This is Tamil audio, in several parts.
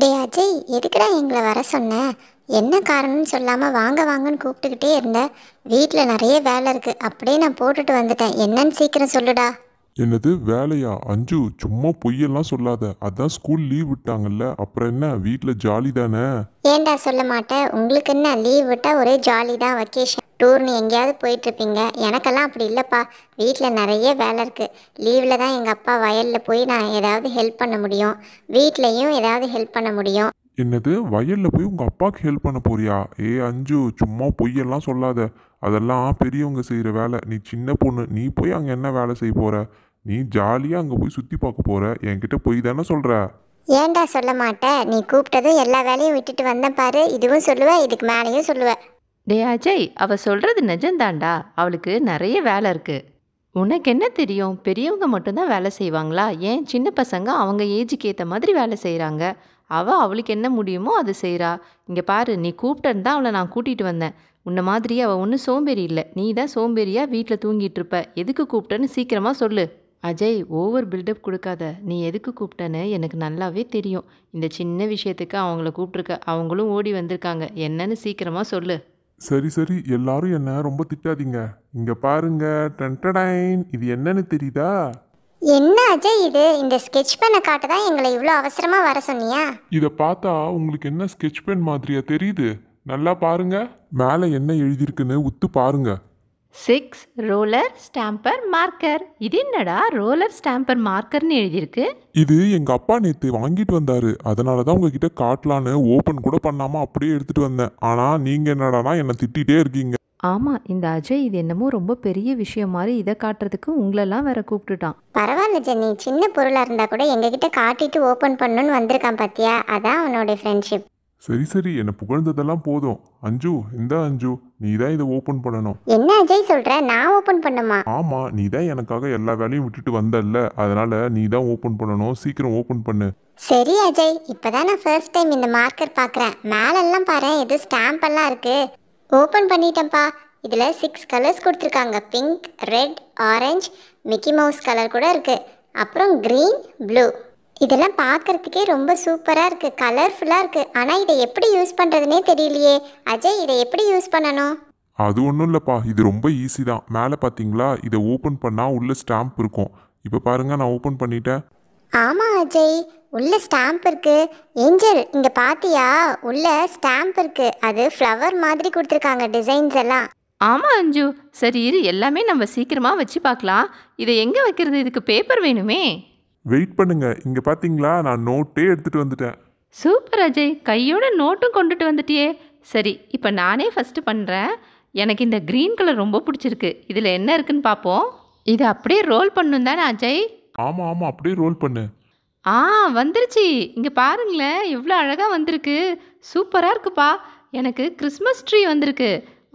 டே அஜய் எதுக்குடா எங்களை வர சொன்ன என்ன காரணம்னு சொல்லாமல் வாங்க வாங்கன்னு கூப்பிட்டுக்கிட்டே இருந்த வீட்டில் நிறைய வேலை இருக்குது அப்படியே நான் போட்டுட்டு வந்துட்டேன் என்னன்னு சீக்கிரம் சொல்லுடா என்னது வேலையா அஞ்சு சும்மா பொய்யெல்லாம் சொல்லாத அதான் ஸ்கூல் லீவ் விட்டாங்கல்ல அப்புறம் என்ன வீட்டில் ஜாலி தானே ஏண்டா சொல்ல மாட்டேன் உங்களுக்கு என்ன லீவ் விட்டால் ஒரே ஜாலி தான் வெக்கேஷன் டூர்னு எங்கேயாவது இருப்பீங்க எனக்கெல்லாம் அப்படி இல்லைப்பா வீட்டில் நிறைய வேலை இருக்குது லீவில் தான் எங்கள் அப்பா வயலில் போய் நான் ஏதாவது ஹெல்ப் பண்ண முடியும் வீட்லேயும் ஏதாவது ஹெல்ப் பண்ண முடியும் என்னது வயலில் போய் உங்கள் அப்பாவுக்கு ஹெல்ப் பண்ண போறியா ஏ அஞ்சு சும்மா பொய்யெல்லாம் சொல்லாத அதெல்லாம் பெரியவங்க செய்கிற வேலை நீ சின்ன பொண்ணு நீ போய் அங்கே என்ன வேலை செய்ய போகிற நீ ஜாலியாக அங்கே போய் சுற்றி பார்க்க போகிற என்கிட்ட போய் தானே சொல்கிற ஏன்டா சொல்ல மாட்டேன் நீ கூப்பிட்டதும் எல்லா வேலையும் விட்டுட்டு வந்தேன் பாரு இதுவும் சொல்லுவேன் இதுக்கு மேலேயும் சொல்லுவேன் டே அஜய் அவள் சொல்கிறது நிஜம்தான்டா அவளுக்கு நிறைய வேலை இருக்குது உனக்கு என்ன தெரியும் பெரியவங்க மட்டும்தான் வேலை செய்வாங்களா ஏன் சின்ன பசங்க அவங்க ஏஜுக்கு ஏற்ற மாதிரி வேலை செய்கிறாங்க அவள் அவளுக்கு என்ன முடியுமோ அதை செய்கிறா இங்கே பாரு நீ கூப்பிட்டேன்னு தான் அவளை நான் கூட்டிகிட்டு வந்தேன் உன்னை மாதிரி அவள் ஒன்றும் சோம்பேறி இல்லை நீ தான் சோம்பேறியாக வீட்டில் தூங்கிட்டு இருப்ப எதுக்கு கூப்பிட்டேன்னு சீக்கிரமாக சொல்லு அஜய் ஓவர் பில்டப் கொடுக்காத நீ எதுக்கு கூப்பிட்டேன்னு எனக்கு நல்லாவே தெரியும் இந்த சின்ன விஷயத்துக்கு அவங்கள கூப்பிட்ருக்க அவங்களும் ஓடி வந்திருக்காங்க என்னன்னு சீக்கிரமாக சொல்லு சரி சரி எல்லாரும் என்ன ரொம்ப திட்டாதீங்க இங்க பாருங்க டன்டடைன் இது என்னன்னு தெரியுதா என்ன அஜய் இது இந்த ஸ்கெட்ச் பெண்ணை காட்ட தான் எங்களை இவ்வளோ அவசரமாக வர சொன்னியா இத பார்த்தா உங்களுக்கு என்ன ஸ்கெட்ச் பென் மாதிரியா தெரியுது நல்லா பாருங்க மேலே என்ன எழுதியிருக்குன்னு உத்து பாருங்க சிக்ஸ் ரோலர் ஸ்டாம்பர் மார்க்கர் இது என்னடா ரோலர் ஸ்டாம்பர் மார்க்கர்னு எழுதியிருக்கு இது எங்க அப்பா நேத்து வாங்கிட்டு வந்தாரு அதனால தான் உங்ககிட்ட காட்டலான்னு ஓபன் கூட பண்ணாம அப்படியே எடுத்துட்டு வந்தேன் ஆனா நீங்க என்னடானா என்ன திட்டிட்டே இருக்கீங்க ஆமாம் இந்த அஜய் இது என்னமோ ரொம்ப பெரிய விஷயம் மாதிரி இதை காட்டுறதுக்கு உங்களெல்லாம் வேற கூப்பிட்டுட்டான் பரவாயில்ல ஜென்னி சின்ன பொருளாக இருந்தால் கூட எங்ககிட்ட காட்டிட்டு ஓப்பன் பண்ணுன்னு வந்திருக்கான் பாத்தியா அதான் அவனோட ஃப்ரெண்ட்ஷிப் சரி சரி என்னை புகழ்ந்ததெல்லாம் போதும் அஞ்சு இந்த அஞ்சு நீ தான் இதை ஓப்பன் பண்ணணும் என்ன அஜய் சொல்ற நான் ஓபன் பண்ணுமா ஆமா நீ தான் எனக்காக எல்லா வேலையும் விட்டுட்டு வந்தல்ல அதனால நீ தான் ஓபன் பண்ணணும் சீக்கிரம் ஓபன் பண்ணு சரி அஜய் இப்பதான் நான் ஃபர்ஸ்ட் டைம் இந்த மார்க்கர் பார்க்குறேன் மேலெல்லாம் பாரு இது ஸ்டாம்ப் எல்லாம் இருக்கு ஓபன் பண்ணிட்டேன்ப்பா இதில் சிக்ஸ் கலர்ஸ் கொடுத்துருக்காங்க பிங்க் ரெட் ஆரஞ்சு மிக்கி மவுஸ் கலர் கூட இருக்குது அப்புறம் கிரீன் ப்ளூ இதெல்லாம் பார்க்குறதுக்கே ரொம்ப சூப்பராக இருக்குது கலர்ஃபுல்லாக இருக்குது ஆனால் இதை எப்படி யூஸ் பண்ணுறதுனே தெரியலையே அஜய் இதை எப்படி யூஸ் பண்ணணும் அது ஒன்றும் இல்லைப்பா இது ரொம்ப ஈஸி தான் மேலே பார்த்தீங்களா இதை ஓப்பன் பண்ணால் உள்ளே ஸ்டாம்ப் இருக்கும் இப்போ பாருங்க நான் ஓப்பன் பண்ணிட்டேன் ஆமாம் அஜய் உள்ள ஸ்டாம்ப் இருக்குது ஏஞ்சல் இங்கே பாத்தியா உள்ள ஸ்டாம்ப் இருக்குது அது ஃப்ளவர் மாதிரி கொடுத்துருக்காங்க டிசைன்ஸ் எல்லாம் ஆமாம் அஞ்சு சரி இரு எல்லாமே நம்ம சீக்கிரமாக வச்சு பார்க்கலாம் இதை எங்கே வைக்கிறது இதுக்கு பேப்பர் வேணுமே வெயிட் பண்ணுங்க இங்கே பார்த்தீங்களா நான் நோட்டே எடுத்துகிட்டு வந்துட்டேன் சூப்பர் அஜய் கையோட நோட்டும் கொண்டுட்டு வந்துட்டியே சரி இப்போ நானே ஃபஸ்ட்டு பண்ணுறேன் எனக்கு இந்த க்ரீன் கலர் ரொம்ப பிடிச்சிருக்கு இதில் என்ன இருக்குன்னு பார்ப்போம் இது அப்படியே ரோல் பண்ணும் தானே அஜய் ஆமாம் ஆமாம் அப்படியே ரோல் பண்ணு ஆ வந்துருச்சு இங்கே பாருங்களேன் இவ்வளோ அழகாக வந்திருக்கு சூப்பராக இருக்குப்பா எனக்கு கிறிஸ்மஸ் ட்ரீ வந்திருக்கு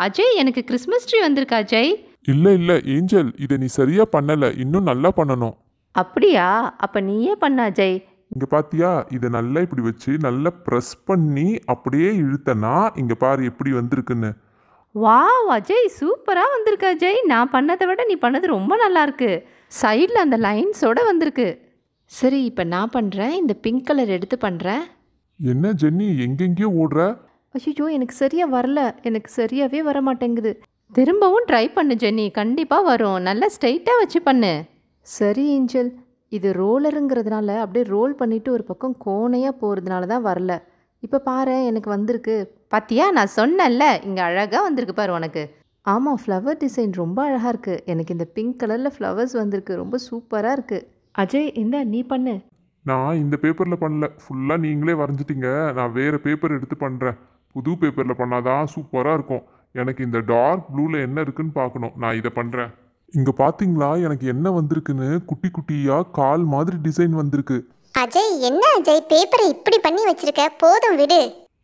அஜய் எனக்கு கிறிஸ்மஸ் ட்ரீ வந்திருக்கு அஜய் இல்லை இல்லை ஏஞ்சல் இதை நீ சரியாக பண்ணலை இன்னும் நல்லா பண்ணணும் அப்படியா அப்போ நீயே பண்ண அஜய் இங்கே பார்த்தியா இதை நல்லா இப்படி வச்சு நல்லா ப்ரெஸ் பண்ணி அப்படியே இழுத்தனா இங்கே பாரு எப்படி வந்திருக்குன்னு வா அஜய் சூப்பராக வந்திருக்கு அஜய் நான் பண்ணதை விட நீ பண்ணது ரொம்ப நல்லா இருக்கு சைடில் அந்த லைன்ஸோட வந்திருக்கு சரி இப்போ நான் பண்ணுறேன் இந்த பிங்க் கலர் எடுத்து பண்ணுறேன் என்ன ஜென்னி எங்கெங்கேயோ ஓடுற அஷிஜோ எனக்கு சரியாக வரல எனக்கு சரியாகவே வர மாட்டேங்குது திரும்பவும் ட்ரை பண்ணு ஜென்னி கண்டிப்பாக வரும் நல்லா ஸ்ட்ரைட்டாக வச்சு பண்ணு சரி ஏஞ்சல் இது ரோலருங்கிறதுனால அப்படியே ரோல் பண்ணிவிட்டு ஒரு பக்கம் கோணையாக போகிறதுனால தான் வரல இப்போ பாரு எனக்கு வந்திருக்கு பாத்தியா நான் சொன்னேன்ல இங்கே அழகாக வந்திருக்கு பாரு உனக்கு ஆமாம் ஃப்ளவர் டிசைன் ரொம்ப அழகாக இருக்குது எனக்கு இந்த பிங்க் கலரில் ஃப்ளவர்ஸ் வந்திருக்கு ரொம்ப சூப்பராக இருக்குது அஜய் இந்த நீ பண்ணு நான் இந்த பேப்பரில் பண்ணல ஃபுல்லாக நீங்களே வரைஞ்சிட்டிங்க நான் வேறு பேப்பர் எடுத்து பண்ணுறேன் புது பேப்பரில் பண்ணாதான் சூப்பராக இருக்கும் எனக்கு இந்த டார்க் ப்ளூவில் என்ன இருக்குன்னு பார்க்கணும் நான் இதை பண்ணுறேன் இங்கே பார்த்தீங்களா எனக்கு என்ன வந்திருக்குன்னு குட்டி குட்டியாக கால் மாதிரி டிசைன் வந்திருக்கு அஜய் என்ன அஜய் பேப்பரை இப்படி பண்ணி வச்சிருக்க போதும் விடு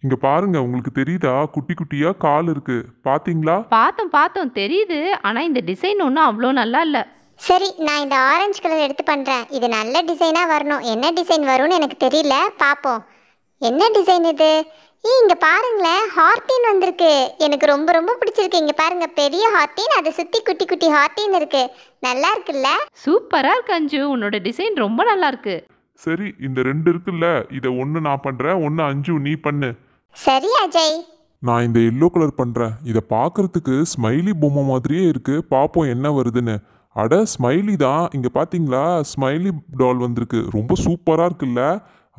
இங்க பாருங்க உங்களுக்கு தெரியுதா குட்டி குட்டியா கால் இருக்கு பாத்தீங்களா பார்த்தோம் பார்த்தோம் தெரியுது ஆனா இந்த டிசைன் ஒன்றும் அவ்வளோ நல்லா இல்லை சரி நான் இந்த ஆரஞ்சு கலர் எடுத்து பண்றேன் இது நல்ல டிசைனா வரணும் என்ன டிசைன் வரும்னு எனக்கு தெரியல பாப்போம் என்ன டிசைன் இது ஏ இங்கே பாருங்களேன் ஹார்டின் வந்திருக்கு எனக்கு ரொம்ப ரொம்ப பிடிச்சிருக்கு இங்கே பாருங்க பெரிய ஹார்டின் அதை சுற்றி குட்டி குட்டி ஹார்டின் இருக்கு நல்லா இருக்குல்ல சூப்பராக இருக்கு அஞ்சு உன்னோட டிசைன் ரொம்ப நல்லா இருக்கு சரி இந்த ரெண்டு இருக்குல்ல இதை ஒன்று நான் பண்ணுறேன் ஒன்று அஞ்சு நீ பண்ணு சரி அஜய் நான் இந்த எல்லோ கலர் பண்ணுறேன் இதை பார்க்கறதுக்கு ஸ்மைலி பொம்மை மாதிரியே இருக்கு பார்ப்போம் என்ன வருதுன்னு அட ஸ்மைலி தான் இங்கே பார்த்தீங்களா ஸ்மைலி டால் வந்திருக்கு ரொம்ப சூப்பராக இருக்குல்ல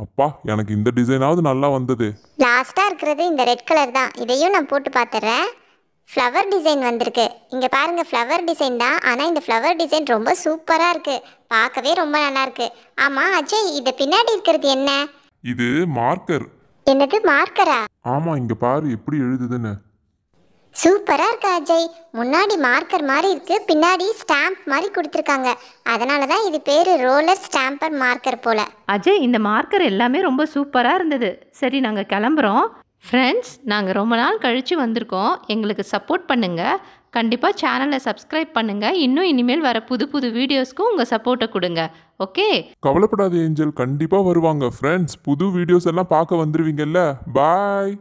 அப்பா எனக்கு இந்த டிசைனாவது நல்லா வந்தது லாஸ்ட்டாக இருக்கிறது இந்த ரெட் கலர் தான் இதையும் நான் போட்டு பார்த்துட்றேன் ஃப்ளவர் டிசைன் வந்திருக்கு இங்கே பாருங்க ஃப்ளவர் டிசைன் தான் ஆனால் இந்த ஃப்ளவர் டிசைன் ரொம்ப சூப்பராக இருக்குது பார்க்கவே ரொம்ப நல்லா இருக்கு ஆமாம் அஜய் இது பின்னாடி இருக்கிறது என்ன இது மார்க்கர் என்னது மார்க்கரா ஆமாம் இங்க பாரு எப்படி எழுதுதுன்னு சூப்பராக இருக்கா அஜய் முன்னாடி மார்க்கர் மாதிரி இருக்குது பின்னாடி ஸ்டாம்ப் மாதிரி கொடுத்துருக்காங்க அதனால தான் இது பேர் ரோலர் ஸ்டாம்பர் மார்க்கர் போல் அஜய் இந்த மார்க்கர் எல்லாமே ரொம்ப சூப்பராக இருந்தது சரி நாங்கள் கிளம்புறோம் ஃப்ரெண்ட்ஸ் நாங்கள் ரொம்ப நாள் கழித்து வந்திருக்கோம் எங்களுக்கு சப்போர்ட் பண்ணுங்கள் கண்டிப்பாக சேனலை சப்ஸ்கிரைப் பண்ணுங்கள் இன்னும் இனிமேல் வர புது புது வீடியோஸ்க்கும் உங்கள் சப்போர்ட்டை கொடுங்க ஓகே கவலைப்படாத ஏஞ்சல் கண்டிப்பாக வருவாங்க ஃப்ரெண்ட்ஸ் புது வீடியோஸ் எல்லாம் பார்க்க வந்துருவீங்கல்ல பாய்